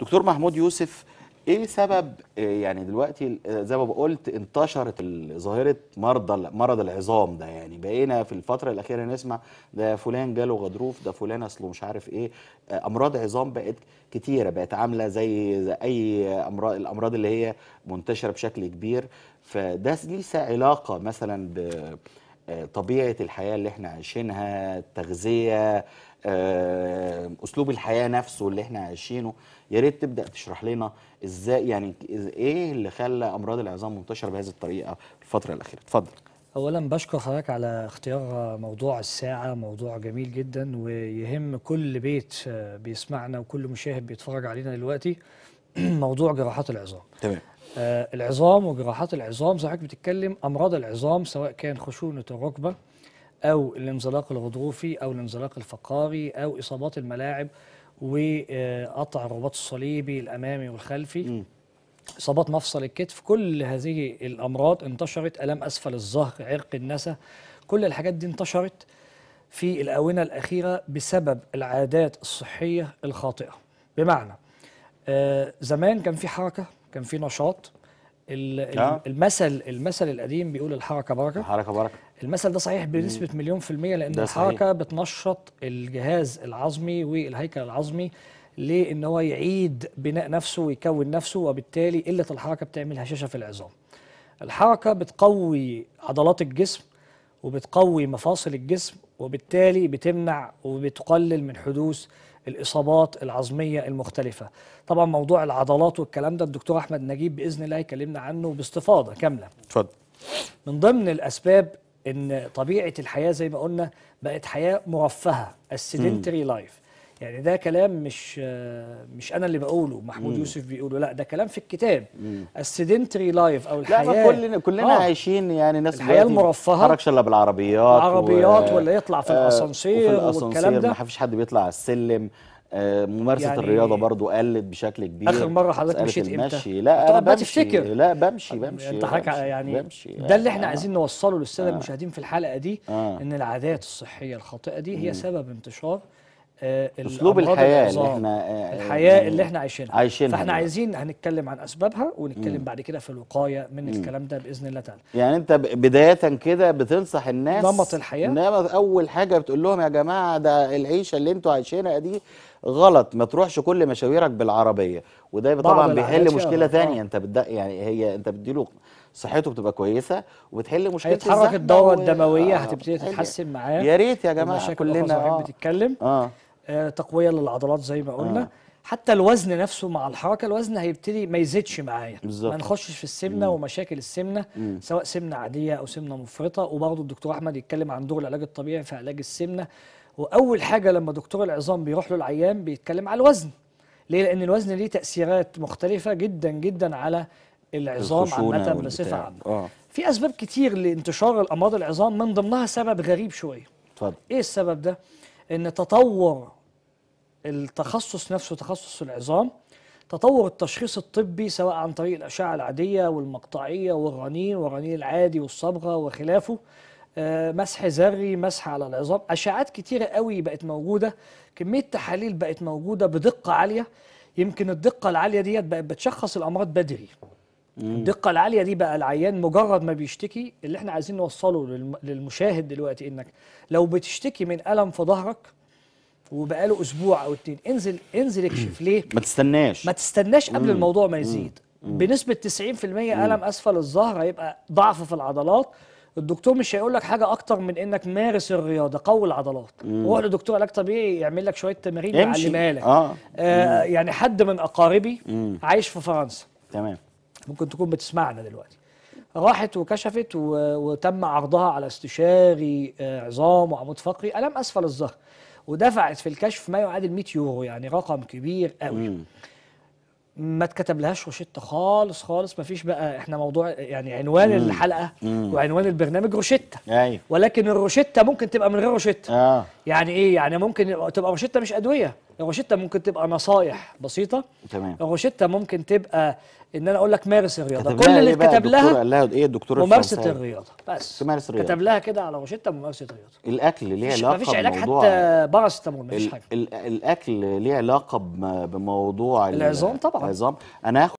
دكتور محمود يوسف ايه سبب آه، يعني دلوقتي آه، زي ما قلت انتشرت ظاهره مرض مرض العظام ده يعني بقينا في الفتره الاخيره نسمع ده فلان جاله غضروف ده فلان اصله مش عارف ايه آه، امراض عظام بقت كتيره بقت عامله زي, زي اي امراض الامراض اللي هي منتشره بشكل كبير فده ليس علاقه مثلا ب طبيعه الحياه اللي احنا عايشينها التغذيه آه، اسلوب الحياه نفسه اللي احنا عايشينه يا ريت تبدا تشرح لنا ازاي يعني ايه اللي خلى امراض العظام منتشره بهذه الطريقه في الفتره الاخيره اتفضل اولا بشكر حضرتك على اختيار موضوع الساعه موضوع جميل جدا ويهم كل بيت بيسمعنا وكل مشاهد بيتفرج علينا دلوقتي موضوع جراحات العظام تمام آه العظام وجراحات العظام زي حضرتك بتتكلم امراض العظام سواء كان خشونه الركبه او الانزلاق الغضروفي او الانزلاق الفقاري او اصابات الملاعب وقطع الرباط الصليبي الامامي والخلفي م. اصابات مفصل الكتف كل هذه الامراض انتشرت الام اسفل الظهر عرق النسا كل الحاجات دي انتشرت في الاونه الاخيره بسبب العادات الصحيه الخاطئه بمعنى آه، زمان كان في حركه كان في نشاط آه. المثل المثل القديم بيقول الحركه بركه الحركه بركه المثل ده صحيح بنسبه مليون في الميه لان الحركه صحيح. بتنشط الجهاز العظمي والهيكل العظمي لان هو يعيد بناء نفسه ويكون نفسه وبالتالي قله الحركه بتعمل هشاشه في العظام الحركه بتقوي عضلات الجسم وبتقوي مفاصل الجسم وبالتالي بتمنع وبتقلل من حدوث الاصابات العظميه المختلفه طبعا موضوع العضلات والكلام ده الدكتور احمد نجيب باذن الله يكلمنا عنه باستفاضه كامله اتفضل من ضمن الاسباب ان طبيعه الحياه زي ما قلنا بقت حياه مرفهه السيدنتري لايف يعني ده كلام مش مش انا اللي بقوله محمود مم. يوسف بيقوله لا ده كلام في الكتاب السيدنتري لايف او الحياه لا كلنا كلنا آه. عايشين يعني ناس الحياه المرفهه حركش الا بالعربيات عربيات و... ولا يطلع في آه، الاسانسير آه والكلام ده ما فيش حد بيطلع على السلم آه ممارسه يعني الرياضه برضو قلت بشكل كبير اخر مره حضرتك مشيت امتى لا انا بمشي لا بمشي بمشي انت حضرتك يعني بمشي. ده اللي احنا آه. عايزين نوصله للساده آه. المشاهدين في الحلقه دي آه. ان العادات الصحيه الخاطئه دي هي سبب انتشار آه، اسلوب الحياه اللي احنا آه، الحياه اللي يعني احنا عايشينها عايشينها فاحنا يعني. عايزين هنتكلم عن اسبابها ونتكلم مم. بعد كده في الوقايه من مم. الكلام ده باذن الله تعالى يعني انت بدايه كده بتنصح الناس نمط الحياه نمط اول حاجه بتقول لهم يا جماعه ده العيشه اللي انتوا عايشينها دي غلط ما تروحش كل مشاويرك بالعربيه وده طبعا بيحل مشكله ثانيه آه. انت بتد... يعني هي انت بتديله صحته بتبقى كويسه وبتحل مشكله هيتحرك الدوره الدمويه آه. هتبتدي تتحسن معاه يا ريت يا جماعه كلنا بتتكلم اه آه، تقويه للعضلات زي ما قلنا آه. حتى الوزن نفسه مع الحركه الوزن هيبتدي ما يزيدش معايا بالزبط. ما نخشش في السمنه مم. ومشاكل السمنه مم. سواء سمنه عاديه او سمنه مفرطه وبرضه الدكتور احمد يتكلم عن دور العلاج الطبيعي في علاج السمنه واول حاجه لما دكتور العظام بيروح له العيام بيتكلم على الوزن ليه لان الوزن ليه تاثيرات مختلفه جدا جدا على العظام عامه بصفه عامه آه. في اسباب كتير لانتشار الامراض العظام من ضمنها سبب غريب شويه اتفضل ايه السبب ده ان تطور التخصص نفسه تخصص العظام تطور التشخيص الطبي سواء عن طريق الأشعة العادية والمقطعية والرنين والرنين العادي والصبغة وخلافه آه، مسح ذري مسح على العظام أشعات كتيرة قوي بقت موجودة كمية تحاليل بقت موجودة بدقة عالية يمكن الدقة العالية ديت بقت بتشخص الأمراض بدري الدقة العالية دي بقى العيان مجرد ما بيشتكي اللي احنا عايزين نوصله للمشاهد دلوقتي انك لو بتشتكي من ألم في ظهرك وبقاله اسبوع او اتنين انزل انزل اكشف ليه ما تستناش ما تستناش قبل الموضوع ما يزيد بنسبه 90% الم اسفل الظهر هيبقى ضعف في العضلات الدكتور مش هيقول لك حاجه اكتر من انك مارس الرياضه قوي العضلات روح لدكتور علاج طبيعي إيه؟ يعمل لك شويه تمارين يعلمها لك آه. آه يعني حد من اقاربي مم. عايش في فرنسا تمام ممكن تكون بتسمعنا دلوقتي راحت وكشفت وتم عرضها على استشاري آه، عظام وعمود فقري ألم أسفل الظهر ودفعت في الكشف ما يعادل 100 يورو يعني رقم كبير قوي مم. ما اتكتب لهاش روشته خالص خالص ما فيش بقى احنا موضوع يعني عنوان مم. الحلقه مم. وعنوان البرنامج روشته أيوه. ولكن الروشته ممكن تبقى من غير روشته آه. يعني ايه يعني ممكن تبقى روشته مش ادويه الروشته ممكن تبقى نصايح بسيطه تمام الروشته ممكن تبقى ان انا اقول لك مارس الرياضه كل اللي اتكتب إيه لها قال لها ايه الدكتور ممارسه الرياضه بس تمارس الرياضه كتب لها كده على روشته ممارسه الرياضه الاكل ليه علاقه مفيش علاج حتى باراسيتامول مفيش حاجه الاكل ليه علاقه بموضوع العظام طبعا العظام انا